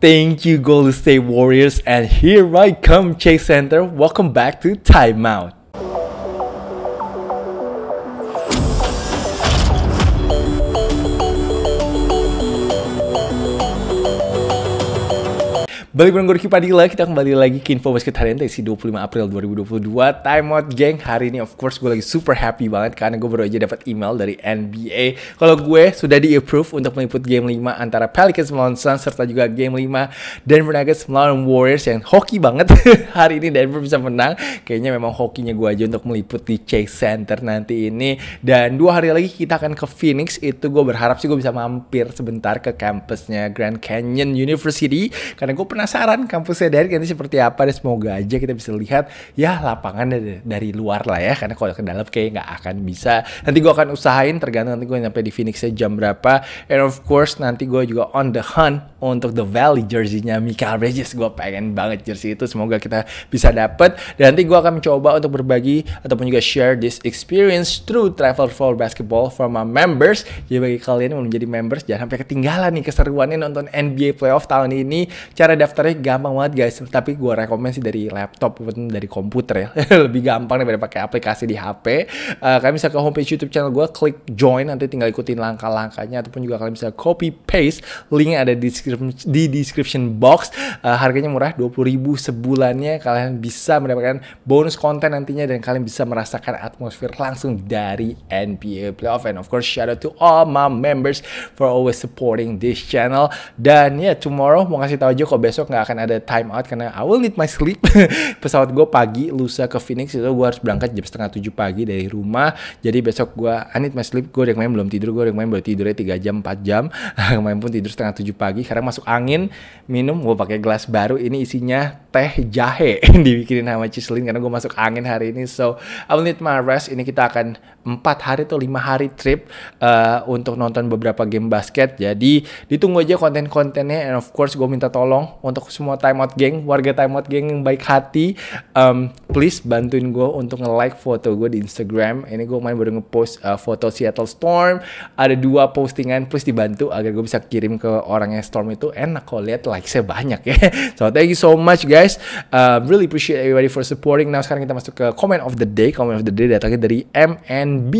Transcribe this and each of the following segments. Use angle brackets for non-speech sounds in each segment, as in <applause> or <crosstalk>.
Thank you Golden State Warriors and here I come Chase Center. Welcome back to Timeout. Balik bareng Gorky Padilla, kita kembali lagi ke Info Basket harian TC 25 April 2022. Time out, geng. Hari ini of course gue lagi super happy banget karena gue baru aja dapat email dari NBA. Kalau gue sudah di-approve untuk meliput game 5 antara Pelicans melawan Suns serta juga game 5 Denver Nuggets melawan Warriors yang hoki banget. <laughs> hari ini Denver bisa menang. Kayaknya memang hokinya gue aja untuk meliput di Chase Center nanti ini. Dan dua hari lagi kita akan ke Phoenix. Itu gue berharap sih gue bisa mampir sebentar ke kampusnya Grand Canyon University. Karena gue pernah penasaran kampusnya dari nanti seperti apa dan semoga aja kita bisa lihat ya lapangan dari, dari luar lah ya karena kalau ke dalam kayak nggak akan bisa nanti gue akan usahain tergantung nanti gue nyampe di phoenix jam berapa and of course nanti gue juga on the hunt untuk the Valley jersey-nya Michael Bridges gue pengen banget jersey itu semoga kita bisa dapet dan nanti gue akan mencoba untuk berbagi ataupun juga share this experience through travel for basketball for my members jadi bagi kalian yang belum jadi members jangan sampai ketinggalan nih keseruannya nonton NBA playoff tahun ini cara daftar daftarnya gampang banget guys, tapi gue rekomend sih dari laptop dari komputer ya. <laughs> Lebih gampang daripada pakai aplikasi di HP. Uh, eh, kalian bisa ke homepage YouTube channel gue, klik join nanti tinggal ikutin langkah-langkahnya ataupun juga kalian bisa copy paste linknya ada di description, di description box. Uh, harganya murah 20.000 sebulannya. Kalian bisa mendapatkan bonus konten nantinya dan kalian bisa merasakan atmosfer langsung dari NBA playoff and of course shout out to all my members for always supporting this channel. Dan ya yeah, tomorrow mau kasih tahu aja kok besok besok nggak akan ada time out karena I will need my sleep. <laughs> Pesawat gue pagi lusa ke Phoenix itu gue harus berangkat jam setengah tujuh pagi dari rumah. Jadi besok gue I need my sleep. Gue yang main belum tidur. Gue yang main baru tidurnya tiga jam 4 jam. <laughs> main pun tidur setengah tujuh pagi. Karena masuk angin minum gue pakai gelas baru. Ini isinya teh jahe <laughs> dibikinin sama Cislin karena gue masuk angin hari ini. So I will need my rest. Ini kita akan empat hari atau lima hari trip uh, untuk nonton beberapa game basket. Jadi ditunggu aja konten-kontennya and of course gue minta tolong untuk semua timeout geng, warga timeout geng yang baik hati. Um, please bantuin gue untuk nge-like foto gue di Instagram. Ini gue main baru nge-post uh, foto Seattle Storm. Ada dua postingan, please dibantu agar gue bisa kirim ke orang yang Storm itu. Enak kok lihat like saya banyak ya. <laughs> So thank you so much guys. Uh, really appreciate everybody for supporting. Nah sekarang kita masuk ke comment of the day. Comment of the day datangnya dari MNB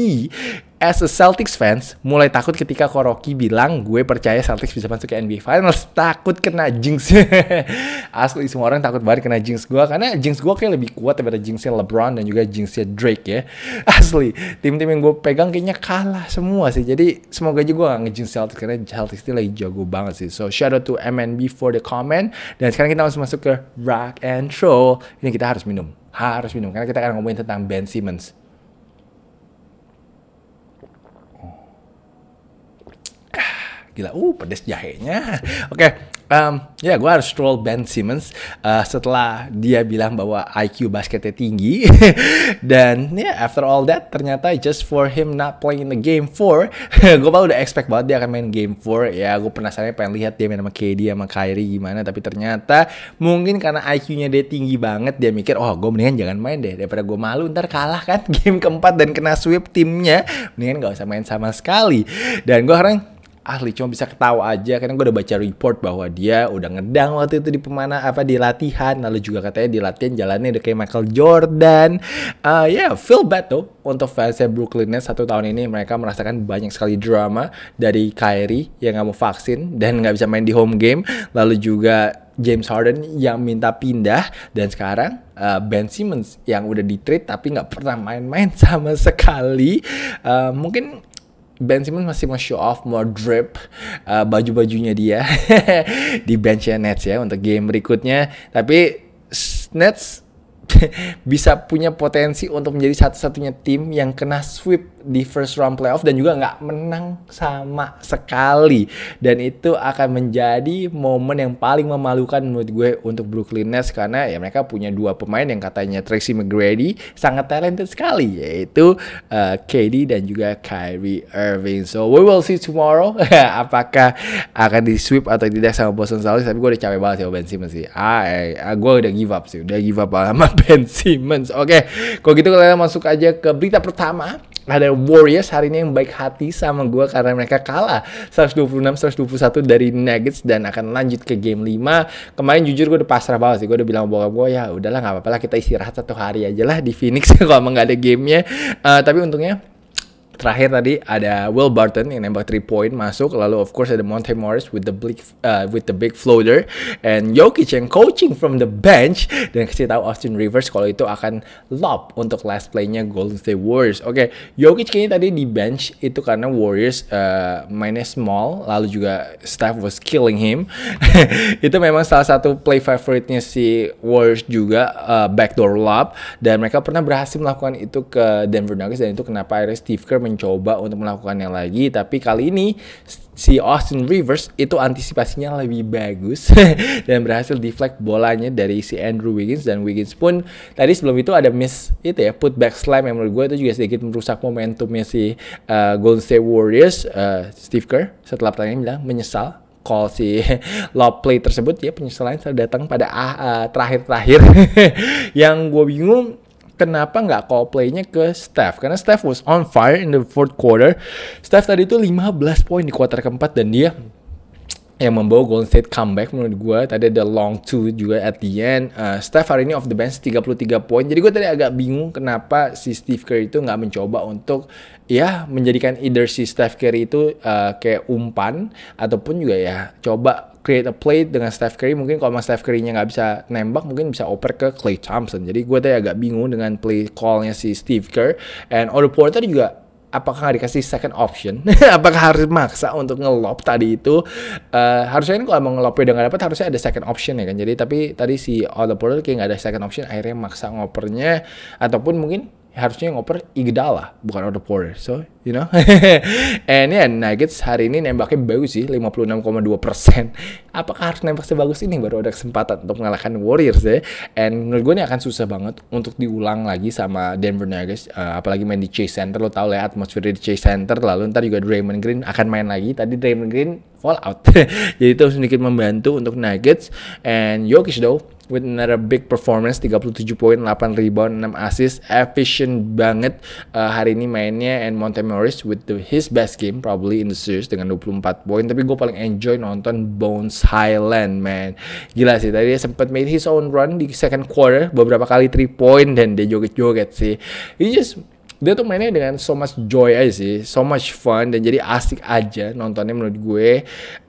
as a Celtics fans, mulai takut ketika Koroki bilang gue percaya Celtics bisa masuk ke NBA Finals. <laughs> Takut kena jinx. <laughs> Asli semua orang takut banget kena jinx gue. Karena jinx gue kayak lebih kuat daripada jinxnya LeBron dan juga jinxnya Drake ya. <laughs> Asli, tim-tim yang gue pegang kayaknya kalah semua sih. Jadi semoga aja gue gak ngejinx Celtics karena Celtics itu lagi jago banget sih. So shout out to MNB for the comment. Dan sekarang kita langsung masuk ke Rock and Roll. Ini kita harus minum. Harus minum karena kita akan ngomongin tentang Ben Simmons. gila uh pedes jahenya <laughs> oke okay. um, ya yeah, gue harus troll Ben Simmons uh, setelah dia bilang bahwa IQ basketnya tinggi <laughs> dan ya yeah, after all that ternyata just for him not playing the game 4 gue malah udah expect banget dia akan main game 4 ya gue penasaran pengen lihat dia main sama KD sama Kyrie gimana tapi ternyata mungkin karena IQ-nya dia tinggi banget dia mikir oh gue mendingan jangan main deh daripada gue malu ntar kalah kan <laughs> game keempat dan kena sweep timnya mendingan gak usah main sama sekali dan gue sekarang ahli cuma bisa ketawa aja karena gue udah baca report bahwa dia udah ngedang waktu itu di pemana apa di latihan lalu juga katanya di latihan jalannya udah kayak Michael Jordan uh, ya yeah, feel bad tuh untuk fansnya Brooklyn Nets satu tahun ini mereka merasakan banyak sekali drama dari Kyrie yang nggak mau vaksin dan nggak bisa main di home game lalu juga James Harden yang minta pindah dan sekarang uh, Ben Simmons yang udah di trade tapi nggak pernah main-main <laughs> sama sekali uh, mungkin Ben Simmons masih mau show off, mau drip uh, baju-bajunya dia <laughs> di bench ya, Nets ya untuk game berikutnya. Tapi Nets <laughs> bisa punya potensi untuk menjadi satu-satunya tim yang kena sweep di first round playoff dan juga nggak menang sama sekali dan itu akan menjadi momen yang paling memalukan menurut gue untuk Brooklyn Nets karena ya mereka punya dua pemain yang katanya Tracy McGrady sangat talented sekali yaitu uh, eh, KD dan juga Kyrie Irving so we will see tomorrow <laughs> apakah akan di sweep atau tidak sama Boston Celtics tapi gue udah capek banget sih Ben Simmons sih ah, gue udah give up sih udah give up <laughs> sama Ben Simmons oke okay. kalau gitu kalian masuk aja ke berita pertama ada Warriors hari ini yang baik hati sama gue karena mereka kalah 126-121 dari Nuggets dan akan lanjut ke game 5. Kemarin jujur gue udah pasrah banget sih, gue udah bilang bokap gue ya udahlah gak apa-apa lah kita istirahat satu hari aja lah di Phoenix <laughs> kalau emang gak ada gamenya. Uh, tapi untungnya terakhir tadi ada Will Barton yang nembak 3 point masuk lalu of course ada Monte Morris with the big uh, with the big floater and Jokic yang coaching from the bench dan kasih tahu Austin Rivers kalau itu akan lob untuk last playnya Golden State Warriors. Oke, okay. Jokic kayaknya tadi di bench itu karena Warriors uh, mainnya small lalu juga staff was killing him. <laughs> itu memang salah satu play favoritnya si Warriors juga uh, backdoor lob dan mereka pernah berhasil melakukan itu ke Denver Nuggets dan itu kenapa akhirnya Steve Kerr mencoba untuk melakukannya lagi tapi kali ini si Austin Rivers itu antisipasinya lebih bagus <laughs> dan berhasil deflect bolanya dari si Andrew Wiggins dan Wiggins pun tadi sebelum itu ada miss itu ya put back slam yang menurut gue itu juga sedikit merusak momentumnya si uh, Golden State Warriors uh, Steve Kerr setelah pertandingan bilang menyesal call si <laughs> lob play tersebut ya penyesalan sudah datang pada terakhir ah, terakhir-terakhir <laughs> yang gue bingung kenapa nggak call play-nya ke Steph? Karena Steph was on fire in the fourth quarter. Steph tadi itu 15 poin di kuarter keempat dan dia yang membawa Golden State comeback menurut gue tadi ada long two juga at the end uh, Steph hari ini off the bench 33 poin jadi gue tadi agak bingung kenapa si Steve Curry itu nggak mencoba untuk ya menjadikan either si Steph Curry itu uh, kayak umpan ataupun juga ya coba create a play dengan Steph Curry mungkin kalau Steph Curry-nya nggak bisa nembak mungkin bisa oper ke Clay Thompson jadi gue tadi agak bingung dengan play callnya si Steve Kerr and Otto Porter juga apakah nggak dikasih second option <laughs> apakah harus maksa untuk ngelop tadi itu uh, harusnya kan kalau mau ya udah nggak dapat harusnya ada second option ya kan jadi tapi tadi si Otto Porter kayak nggak ada second option akhirnya maksa ngopernya ataupun mungkin harusnya yang ngoper Igdala bukan Otto Porter so you know <laughs> and yeah Nuggets hari ini nembaknya bagus sih 56,2 persen apakah harus nembak sebagus ini baru ada kesempatan untuk mengalahkan Warriors ya and menurut gue ini akan susah banget untuk diulang lagi sama Denver Nuggets uh, apalagi main di Chase Center lo tau lah ya atmosfer di Chase Center lalu ntar juga Draymond Green akan main lagi tadi Draymond Green fall out <laughs> jadi itu sedikit membantu untuk Nuggets and Jokic though with another big performance 37 poin, 8 rebound, 6 assist, efficient banget uh, hari ini mainnya and Morris with the, his best game probably in the series dengan 24 poin tapi gue paling enjoy nonton Bones Highland man gila sih tadi dia sempat made his own run di second quarter beberapa kali 3 point dan dia joget-joget sih he just dia tuh mainnya dengan so much joy aja sih, so much fun dan jadi asik aja nontonnya menurut gue.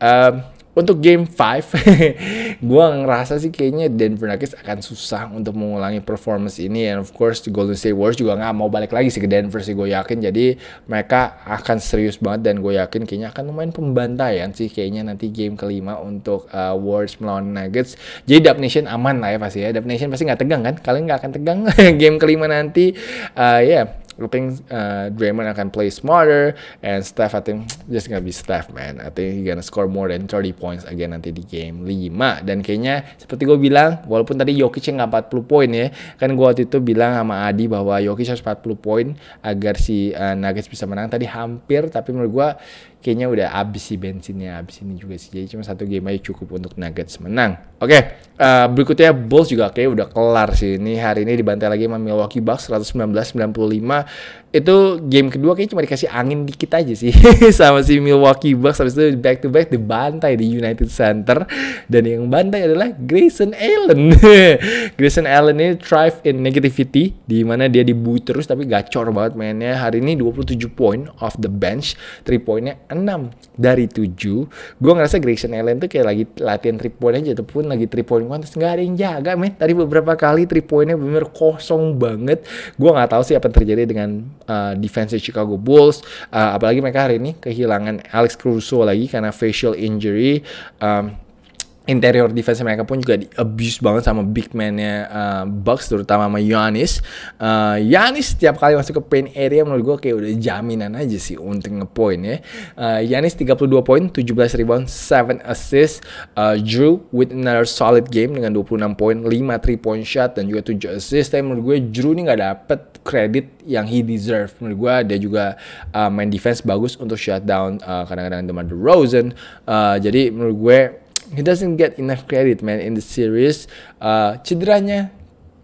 Um, untuk game 5, <laughs> gue ngerasa sih kayaknya Denver Nuggets akan susah untuk mengulangi performance ini. And of course, Golden State Warriors juga nggak mau balik lagi sih ke Denver sih, gue yakin. Jadi mereka akan serius banget dan gue yakin kayaknya akan lumayan pembantaian sih kayaknya nanti game kelima untuk uh, Warriors melawan Nuggets. Jadi Dub Nation aman lah ya pasti ya. Dub Nation pasti nggak tegang kan? Kalian nggak akan tegang <laughs> game kelima nanti. Uh, ya, yeah I think uh, Draymond akan play smarter and Steph I think <tsk> just gonna be Steph man. I think he gonna score more than 30 points again nanti di game 5 dan kayaknya seperti gue bilang walaupun tadi Jokic nggak 40 poin ya kan gue waktu itu bilang sama Adi bahwa Jokic harus 40 poin agar si uh, Nuggets bisa menang tadi hampir tapi menurut gue kayaknya udah abis sih bensinnya abis ini juga sih jadi cuma satu game aja cukup untuk Nuggets menang oke okay, uh, eh, berikutnya Bulls juga kayaknya udah kelar sih ini hari ini dibantai lagi sama Milwaukee Bucks 119-95 itu game kedua kayaknya cuma dikasih angin dikit aja sih <laughs> sama si Milwaukee Bucks habis itu back to back dibantai di United Center dan yang bantai adalah Grayson Allen <laughs> Grayson Allen ini thrive in negativity di mana dia dibuat terus tapi gacor banget mainnya hari ini 27 poin off the bench 3 poinnya 6 dari 7 gue ngerasa Grayson Allen tuh kayak lagi latihan 3 point aja ataupun lagi 3 point one terus nggak ada yang jaga men tadi beberapa kali 3 pointnya bener kosong banget gue gak tahu sih apa yang terjadi dengan uh, defense Chicago Bulls uh, apalagi mereka hari ini kehilangan Alex Crusoe lagi karena facial injury um, interior defense mereka pun juga di abuse banget sama big man-nya uh, Bucks terutama sama Giannis. Uh, Giannis setiap kali masuk ke paint area menurut gue kayak udah jaminan aja sih untuk ngepoint ya. Uh, Giannis 32 poin, 17 rebound, 7 assist. Uh, Drew with another solid game dengan 26 poin, 5 three point shot dan juga 7 assist. Tapi menurut gue Drew ini gak dapet kredit yang he deserve. Menurut gue dia juga uh, main defense bagus untuk shutdown uh, kadang-kadang DeMar DeRozan. Uh, jadi menurut gue he doesn't get enough credit man in the series. Uh, cederanya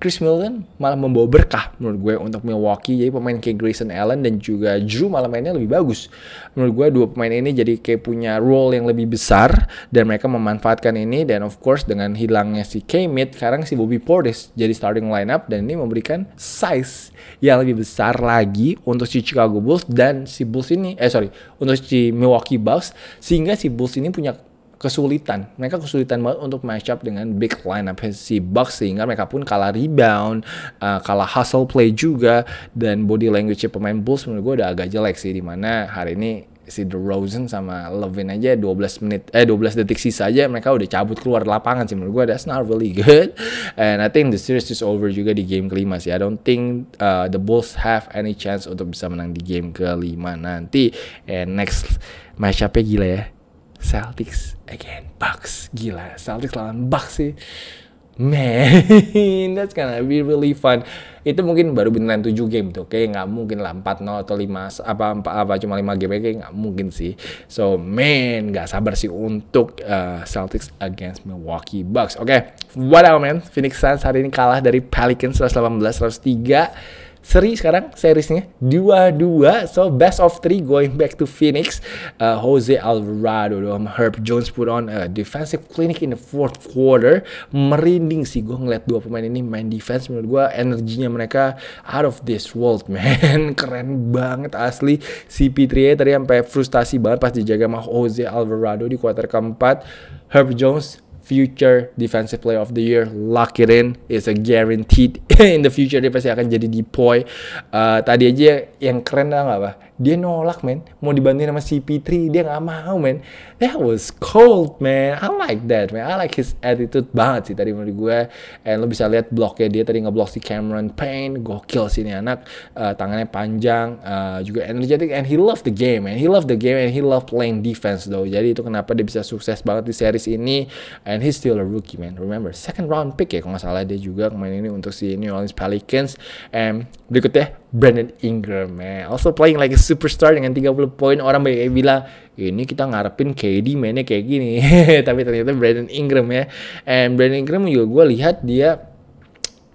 Chris Middleton malah membawa berkah menurut gue untuk Milwaukee. Jadi pemain kayak Grayson Allen dan juga Drew malah mainnya lebih bagus. Menurut gue dua pemain ini jadi kayak punya role yang lebih besar dan mereka memanfaatkan ini dan of course dengan hilangnya si K-Mid sekarang si Bobby Portis jadi starting lineup dan ini memberikan size yang lebih besar lagi untuk si Chicago Bulls dan si Bulls ini eh sorry untuk si Milwaukee Bucks sehingga si Bulls ini punya kesulitan. Mereka kesulitan banget untuk match up dengan big lineup si Bucks sehingga mereka pun kalah rebound, uh, kalah hustle play juga dan body language pemain Bulls menurut gue udah agak jelek sih di mana hari ini si The Rosen sama Levin aja 12 menit eh 12 detik sisa aja mereka udah cabut keluar lapangan sih menurut gue that's not really good and I think the series is over juga di game kelima sih I don't think uh, the Bulls have any chance untuk bisa menang di game kelima nanti and next match gila ya Celtics again Bucks gila Celtics lawan Bucks sih Man, <laughs> that's gonna be really fun. Itu mungkin baru beneran 7 game tuh. Kayak nggak mungkin lah 4-0 atau 5 apa apa, apa cuma 5 game kayak nggak mungkin sih. So, man, nggak sabar sih untuk uh, Celtics against Milwaukee Bucks. Oke, okay. up man. Phoenix Suns hari ini kalah dari Pelicans 118-103 seri sekarang seriesnya dua-dua so best of three going back to Phoenix uh, Jose Alvarado um, Herb Jones put on a defensive clinic in the fourth quarter merinding sih gue ngeliat dua pemain ini main defense menurut gue energinya mereka out of this world <laughs> man keren banget asli si Pitria tadi sampai frustasi banget pas dijaga sama Jose Alvarado di kuarter keempat Herb Jones future defensive player of the year lock it in is a guaranteed <laughs> in the future dia pasti akan jadi depoy uh, tadi aja yang keren lah nggak apa dia nolak, men. Mau dibantuin sama CP3, dia nggak mau, men. That was cold, man. I like that, man. I like his attitude banget sih tadi menurut gue. And lo bisa lihat bloknya dia tadi ngeblok si Cameron Payne. Gokil sih ini anak. Uh, tangannya panjang, uh, juga energetic. And he love the game, man. He love the game and he love playing defense, though. Jadi itu kenapa dia bisa sukses banget di series ini. And he's still a rookie, man. Remember, second round pick ya, kalau nggak salah dia juga kemarin ini untuk si New Orleans Pelicans. And berikutnya, Brandon Ingram, man. Also playing like a superstar dengan 30 poin orang banyak bilang ini kita ngarepin KD mainnya kayak gini <laughs> tapi ternyata Brandon Ingram ya and Brandon Ingram juga gue lihat dia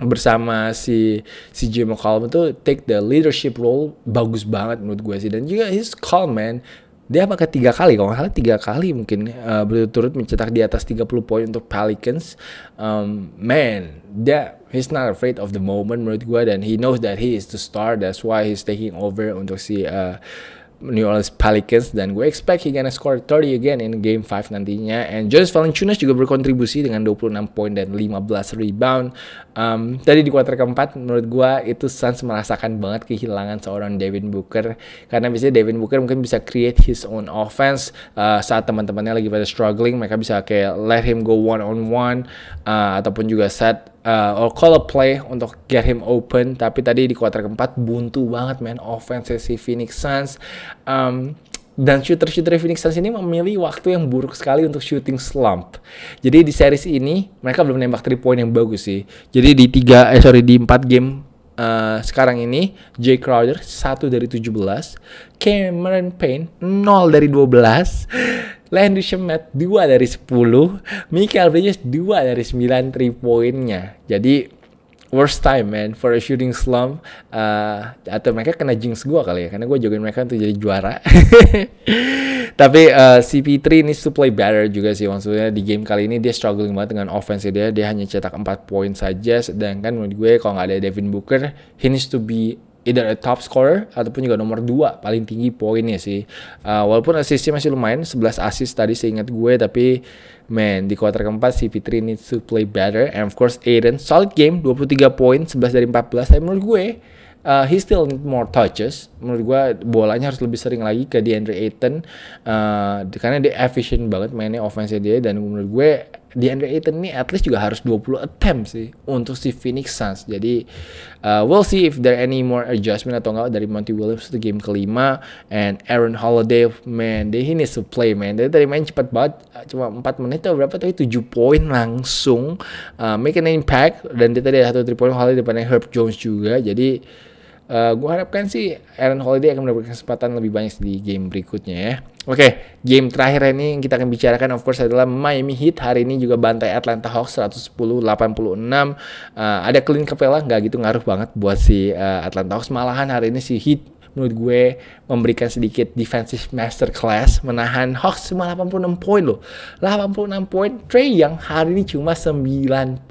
bersama si si Jim McCollum itu take the leadership role bagus banget menurut gue sih dan juga his calm man dia pakai tiga kali kalau nggak salah tiga kali mungkin uh, berturut-turut mencetak di atas 30 poin untuk Pelicans um, man dia he's not afraid of the moment menurut gue dan he knows that he is the star that's why he's taking over untuk si uh, New Orleans Pelicans dan gue expect he gonna score 30 again in game 5 nantinya and Jonas Valanciunas juga berkontribusi dengan 26 poin dan 15 rebound um, tadi di kuarter keempat menurut gue itu Suns merasakan banget kehilangan seorang Devin Booker karena biasanya Devin Booker mungkin bisa create his own offense uh, saat teman-temannya lagi pada struggling mereka bisa kayak let him go one on one uh, ataupun juga set uh, eh, or oh, call a play untuk get him open tapi tadi di kuarter keempat buntu banget man offense si Phoenix Suns um, dan shooter-shooter Phoenix Suns ini memilih waktu yang buruk sekali untuk shooting slump. Jadi di series ini mereka belum nembak 3 point yang bagus sih. Jadi di 3 eh sorry di 4 game uh, sekarang ini Jay Crowder 1 dari 17, Cameron Payne 0 dari 12 Landry Schmidt 2 dari 10, Michael Bridges 2 dari 9 3 poinnya. Jadi worst time man for a shooting slump uh, atau mereka kena jinx gue kali ya karena gue jogging mereka untuk jadi juara <laughs> tapi uh, eh, CP3 needs to play better juga sih maksudnya di game kali ini dia struggling banget dengan offense dia dia hanya cetak 4 poin saja sedangkan menurut gue kalau nggak ada Devin Booker he needs to be either a top scorer ataupun juga nomor 2 paling tinggi poinnya sih. Uh, walaupun assistnya masih lumayan, 11 assist tadi seingat gue tapi man di kuarter keempat si Fitri needs to play better and of course Aiden solid game 23 poin 11 dari 14 tapi menurut gue uh, he still need more touches. Menurut gue bolanya harus lebih sering lagi ke DeAndre Ayton uh, karena dia efficient banget mainnya offense dia dan menurut gue di Andre Ayton ini at least juga harus 20 attempt sih untuk si Phoenix Suns. Jadi uh, we'll see if there any more adjustment atau enggak dari Monty Williams itu game kelima and Aaron Holiday man they he needs to man. Dia tadi main cepat banget uh, cuma 4 menit atau berapa tapi 7 poin langsung uh, make an impact dan dia tadi ada satu triple point Holiday depannya Herb Jones juga. Jadi Uh, eh, gue harapkan sih Aaron Holiday akan mendapatkan kesempatan lebih banyak di game berikutnya ya. Oke, okay, game terakhir ini yang kita akan bicarakan of course adalah Miami Heat hari ini juga bantai Atlanta Hawks 110-86. Uh, eh, ada clean kepala nggak gitu ngaruh banget buat si uh, Atlanta Hawks malahan hari ini si Heat menurut gue memberikan sedikit defensive masterclass menahan Hawks cuma 86 poin loh 86 poin Trey yang hari ini cuma 9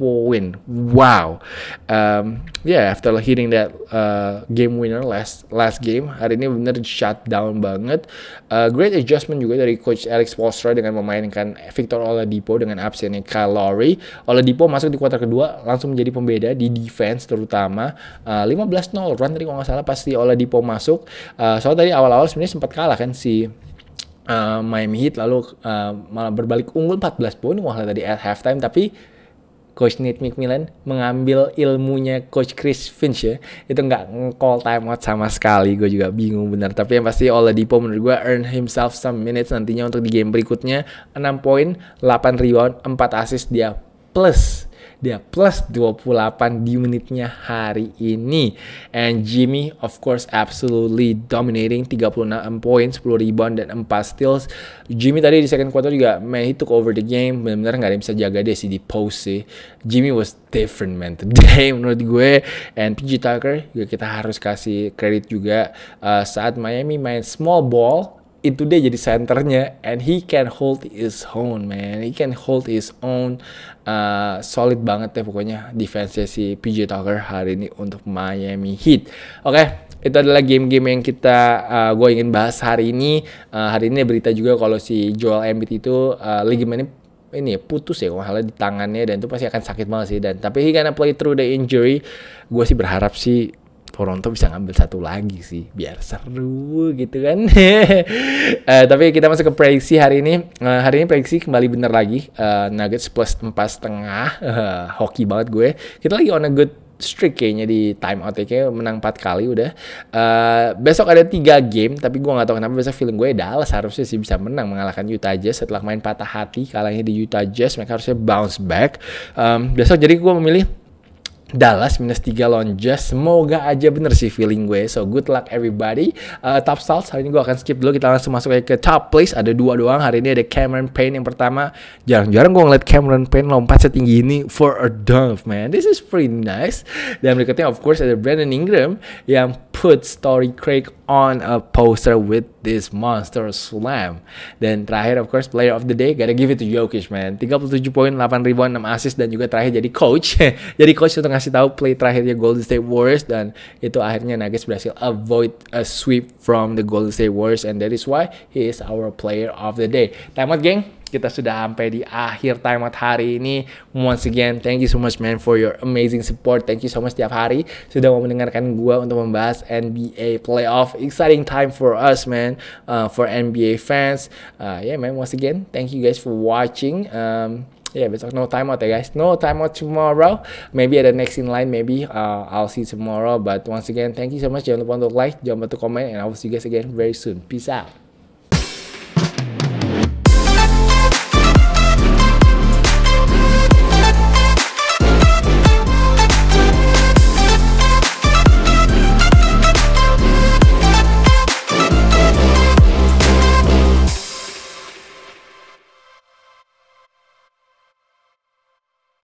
poin wow um, yeah after hitting that uh, game winner last last game hari ini bener shut down banget uh, great adjustment juga dari coach Alex Polstra dengan memainkan Victor Oladipo dengan absennya Kyle Lowry Oladipo masuk di kuarter kedua langsung menjadi pembeda di defense terutama uh, 15-0 run tadi kalau nggak salah pasti Oladipo masuk masuk. Uh, soalnya tadi awal-awal sebenarnya sempat kalah kan si uh, Miami Heat lalu uh, malah berbalik unggul 14 poin wah tadi at halftime tapi Coach Nate McMillan mengambil ilmunya Coach Chris Finch ya. Itu nggak call timeout sama sekali. Gue juga bingung bener. Tapi yang pasti Oladipo menurut gue earn himself some minutes nantinya untuk di game berikutnya. 6 poin, 8 rebound, 4 assist dia plus dia plus 28 di menitnya hari ini. And Jimmy of course absolutely dominating 36 points, 10 rebound dan 4 steals. Jimmy tadi di second quarter juga man he took over the game, benar-benar nggak ada yang bisa jaga dia sih di post sih. Jimmy was different man <laughs> today menurut gue and PG Tucker juga kita harus kasih kredit juga uh, saat Miami main small ball itu dia jadi centernya and he can hold his own man he can hold his own uh, solid banget ya pokoknya defense si PJ Tucker hari ini untuk Miami Heat oke okay? itu adalah game-game yang kita uh, gue ingin bahas hari ini uh, hari ini berita juga kalau si Joel Embiid itu uh, ligamentnya ini ya, putus ya kalau di tangannya dan itu pasti akan sakit banget sih dan tapi he gonna play through the injury gue sih berharap sih Toronto bisa ngambil satu lagi sih biar seru gitu kan uh, <laughs> tapi kita masuk ke prediksi hari ini uh, hari ini prediksi kembali bener lagi uh, Nuggets plus empat setengah uh, hoki banget gue kita lagi on a good streak kayaknya di time out ya, kayaknya menang 4 kali udah uh, besok ada 3 game tapi gue gak tau kenapa besok feeling gue Dallas harusnya sih bisa menang mengalahkan Utah Jazz setelah main patah hati kalahnya di Utah Jazz mereka harusnya bounce back um, besok jadi gue memilih Dallas minus 3 lawan Jazz. Semoga aja bener sih feeling gue. So good luck everybody. Uh, top stars hari ini gue akan skip dulu. Kita langsung masuk aja ke top place. Ada dua doang. Hari ini ada Cameron Payne yang pertama. Jarang-jarang gue ngeliat Cameron Payne lompat setinggi ini for a dunk man. This is pretty nice. Dan berikutnya of course ada Brandon Ingram yang put Story Craig on a poster with this monster slam. Dan terakhir of course player of the day gotta give it to Jokic man. 37 poin, 8 rebound, 6 assist dan juga terakhir jadi coach. <laughs> jadi coach untuk ngasih tahu play terakhirnya Golden State Warriors dan itu akhirnya Nuggets berhasil avoid a sweep from the Golden State Warriors and that is why he is our player of the day. out geng kita sudah sampai di akhir time out hari ini. Once again, thank you so much man for your amazing support. Thank you so much tiap hari sudah mau mendengarkan gue untuk membahas NBA playoff. Exciting time for us man, uh, for NBA fans. Uh, yeah man, once again, thank you guys for watching. Um, yeah, besok no time out ya guys. No time out tomorrow. Maybe ada next in line, maybe uh, I'll see tomorrow. But once again, thank you so much. Jangan lupa untuk like, jangan lupa untuk comment, and I will see you guys again very soon. Peace out.